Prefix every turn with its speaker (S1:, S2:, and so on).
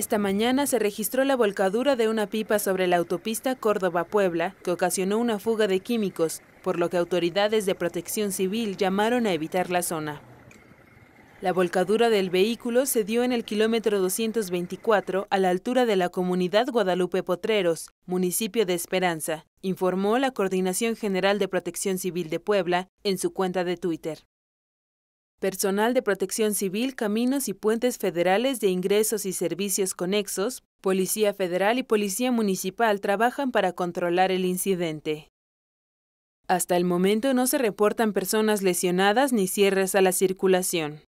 S1: Esta mañana se registró la volcadura de una pipa sobre la autopista Córdoba-Puebla, que ocasionó una fuga de químicos, por lo que autoridades de protección civil llamaron a evitar la zona. La volcadura del vehículo se dio en el kilómetro 224 a la altura de la comunidad Guadalupe Potreros, municipio de Esperanza, informó la Coordinación General de Protección Civil de Puebla en su cuenta de Twitter personal de protección civil, caminos y puentes federales de ingresos y servicios conexos, Policía Federal y Policía Municipal trabajan para controlar el incidente. Hasta el momento no se reportan personas lesionadas ni cierres a la circulación.